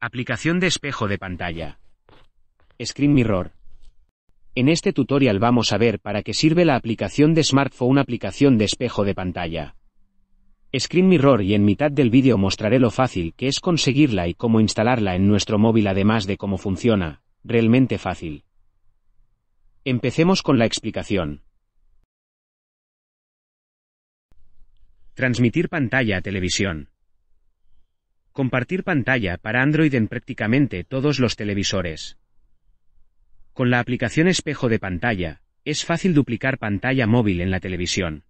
Aplicación de espejo de pantalla. Screen Mirror. En este tutorial vamos a ver para qué sirve la aplicación de smartphone aplicación de espejo de pantalla. Screen Mirror y en mitad del vídeo mostraré lo fácil que es conseguirla y cómo instalarla en nuestro móvil además de cómo funciona, realmente fácil. Empecemos con la explicación. Transmitir pantalla a televisión compartir pantalla para Android en prácticamente todos los televisores. Con la aplicación espejo de pantalla, es fácil duplicar pantalla móvil en la televisión.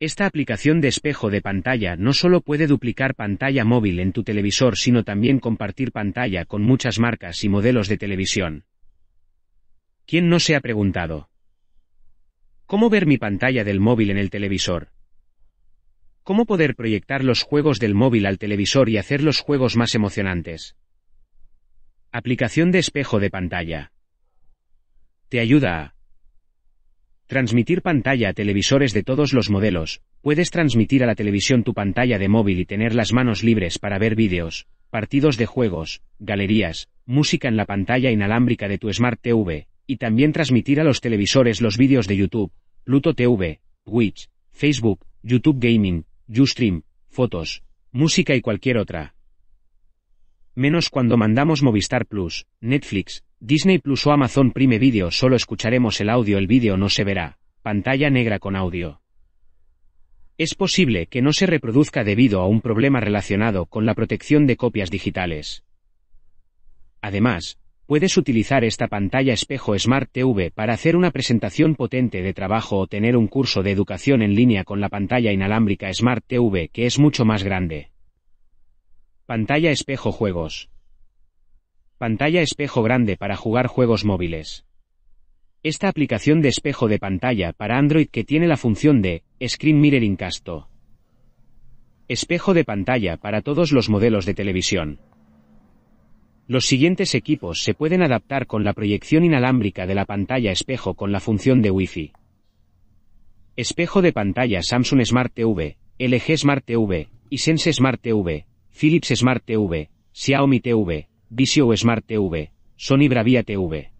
Esta aplicación de espejo de pantalla no solo puede duplicar pantalla móvil en tu televisor, sino también compartir pantalla con muchas marcas y modelos de televisión. ¿Quién no se ha preguntado? ¿Cómo ver mi pantalla del móvil en el televisor? ¿Cómo poder proyectar los juegos del móvil al televisor y hacer los juegos más emocionantes? Aplicación de espejo de pantalla. Te ayuda a transmitir pantalla a televisores de todos los modelos. Puedes transmitir a la televisión tu pantalla de móvil y tener las manos libres para ver vídeos, partidos de juegos, galerías, música en la pantalla inalámbrica de tu Smart TV, y también transmitir a los televisores los vídeos de YouTube, Pluto TV, Twitch, Facebook, YouTube Gaming, Ustream, fotos, música y cualquier otra. Menos cuando mandamos Movistar Plus, Netflix, Disney Plus o Amazon Prime Video solo escucharemos el audio, el vídeo no se verá, pantalla negra con audio. Es posible que no se reproduzca debido a un problema relacionado con la protección de copias digitales. Además, Puedes utilizar esta pantalla espejo Smart TV para hacer una presentación potente de trabajo o tener un curso de educación en línea con la pantalla inalámbrica Smart TV que es mucho más grande. Pantalla espejo juegos. Pantalla espejo grande para jugar juegos móviles. Esta aplicación de espejo de pantalla para Android que tiene la función de Screen Mirroring Casto. Espejo de pantalla para todos los modelos de televisión. Los siguientes equipos se pueden adaptar con la proyección inalámbrica de la pantalla espejo con la función de Wi-Fi. Espejo de pantalla Samsung Smart TV, LG Smart TV, Isense Smart TV, Philips Smart TV, Xiaomi TV, Vizio Smart TV, Sony Bravia TV.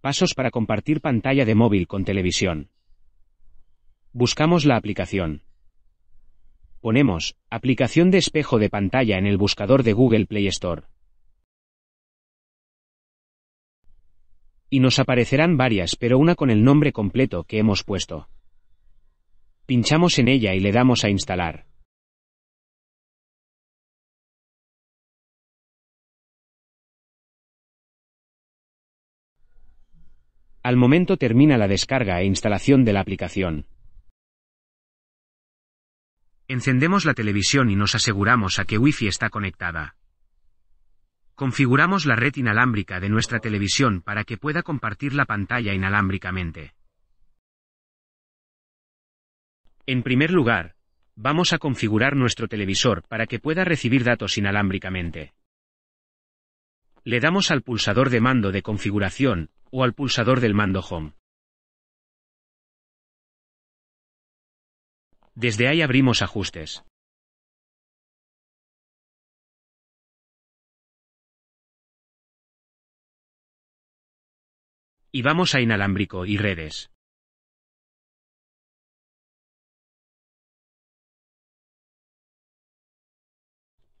Pasos para compartir pantalla de móvil con televisión. Buscamos la aplicación. Ponemos aplicación de espejo de pantalla en el buscador de Google Play Store. Y nos aparecerán varias, pero una con el nombre completo que hemos puesto. Pinchamos en ella y le damos a instalar. Al momento termina la descarga e instalación de la aplicación. Encendemos la televisión y nos aseguramos a que Wi-Fi está conectada. Configuramos la red inalámbrica de nuestra televisión para que pueda compartir la pantalla inalámbricamente. En primer lugar, vamos a configurar nuestro televisor para que pueda recibir datos inalámbricamente. Le damos al pulsador de mando de configuración o al pulsador del mando Home. Desde ahí abrimos ajustes. Y vamos a inalámbrico y redes.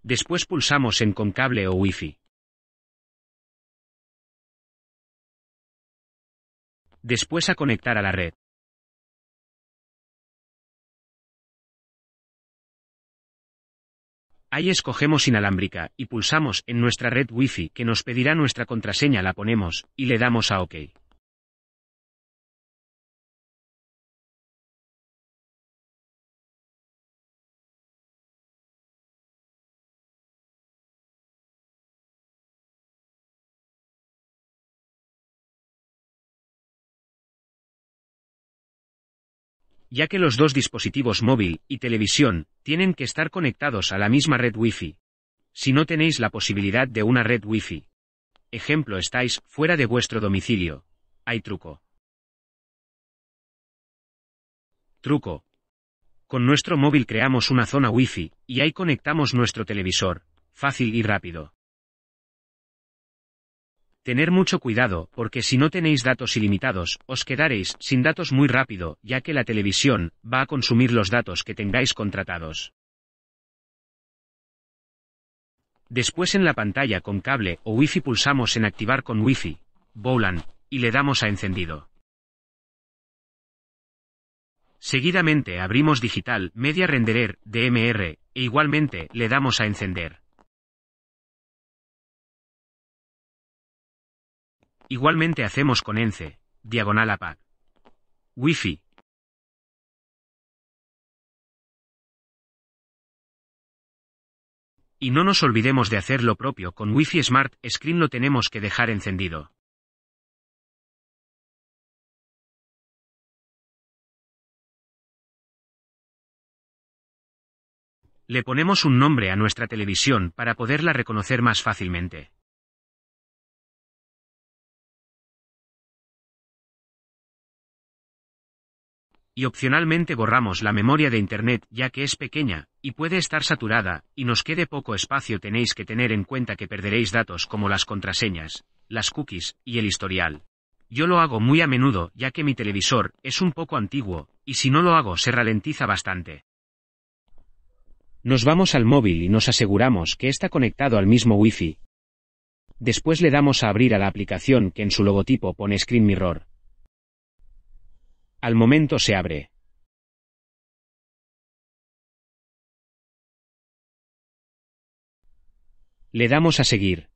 Después pulsamos en con cable o wifi. Después a conectar a la red. Ahí escogemos inalámbrica y pulsamos en nuestra red Wi-Fi que nos pedirá nuestra contraseña, la ponemos y le damos a OK. ya que los dos dispositivos móvil y televisión tienen que estar conectados a la misma red Wi-Fi. Si no tenéis la posibilidad de una red Wi-Fi. Ejemplo, estáis fuera de vuestro domicilio. Hay truco. Truco. Con nuestro móvil creamos una zona Wi-Fi, y ahí conectamos nuestro televisor, fácil y rápido. Tener mucho cuidado, porque si no tenéis datos ilimitados, os quedaréis sin datos muy rápido, ya que la televisión va a consumir los datos que tengáis contratados. Después en la pantalla con cable o wifi pulsamos en Activar con wifi, fi y le damos a encendido. Seguidamente abrimos Digital Media Renderer, DMR, e igualmente le damos a encender. Igualmente hacemos con ence, diagonal APAC, WIFI. Wi-Fi. Y no nos olvidemos de hacer lo propio con Wi-Fi Smart Screen lo tenemos que dejar encendido. Le ponemos un nombre a nuestra televisión para poderla reconocer más fácilmente. y opcionalmente borramos la memoria de Internet ya que es pequeña, y puede estar saturada, y nos quede poco espacio tenéis que tener en cuenta que perderéis datos como las contraseñas, las cookies, y el historial. Yo lo hago muy a menudo ya que mi televisor es un poco antiguo, y si no lo hago se ralentiza bastante. Nos vamos al móvil y nos aseguramos que está conectado al mismo wifi. Después le damos a abrir a la aplicación que en su logotipo pone Screen Mirror. Al momento se abre. Le damos a seguir.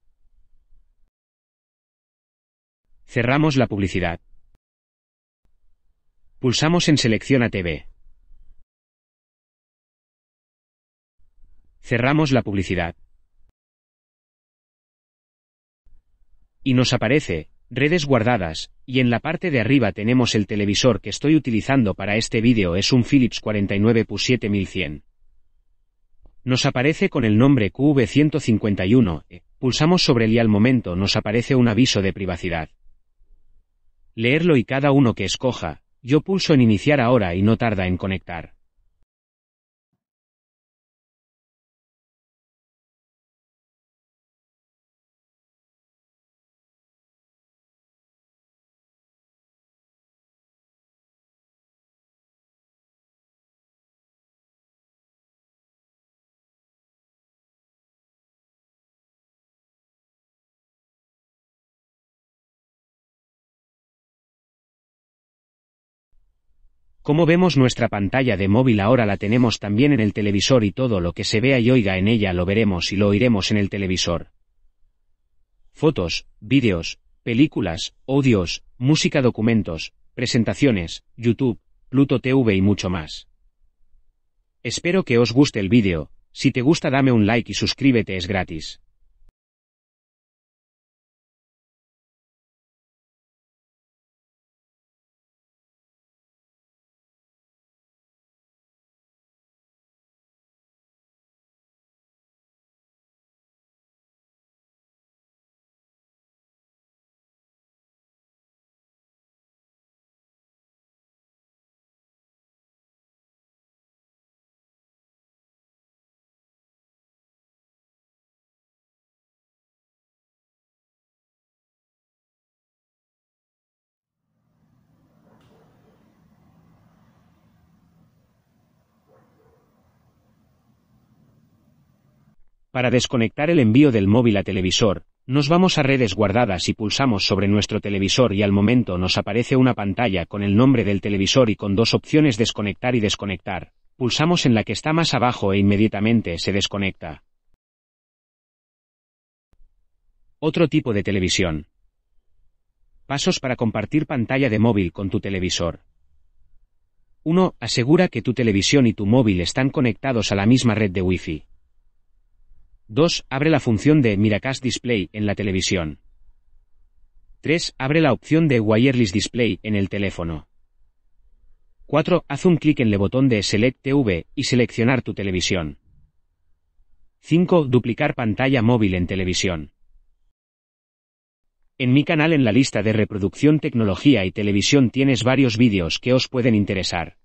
Cerramos la publicidad. Pulsamos en Selección a TV. Cerramos la publicidad. Y nos aparece, redes guardadas, y en la parte de arriba tenemos el televisor que estoy utilizando para este vídeo es un Philips 49 pu 7100 Nos aparece con el nombre QV151, eh, pulsamos sobre él y al momento nos aparece un aviso de privacidad. Leerlo y cada uno que escoja, yo pulso en iniciar ahora y no tarda en conectar. Como vemos nuestra pantalla de móvil ahora la tenemos también en el televisor y todo lo que se vea y oiga en ella lo veremos y lo oiremos en el televisor. Fotos, vídeos, películas, audios, música, documentos, presentaciones, YouTube, Pluto TV y mucho más. Espero que os guste el vídeo, si te gusta dame un like y suscríbete es gratis. Para desconectar el envío del móvil a televisor, nos vamos a redes guardadas y pulsamos sobre nuestro televisor y al momento nos aparece una pantalla con el nombre del televisor y con dos opciones desconectar y desconectar. Pulsamos en la que está más abajo e inmediatamente se desconecta. Otro tipo de televisión. Pasos para compartir pantalla de móvil con tu televisor. 1. Asegura que tu televisión y tu móvil están conectados a la misma red de Wi-Fi. 2. Abre la función de Miracast Display en la televisión. 3. Abre la opción de Wireless Display en el teléfono. 4. Haz un clic en el botón de Select TV y seleccionar tu televisión. 5. Duplicar pantalla móvil en televisión. En mi canal en la lista de reproducción tecnología y televisión tienes varios vídeos que os pueden interesar.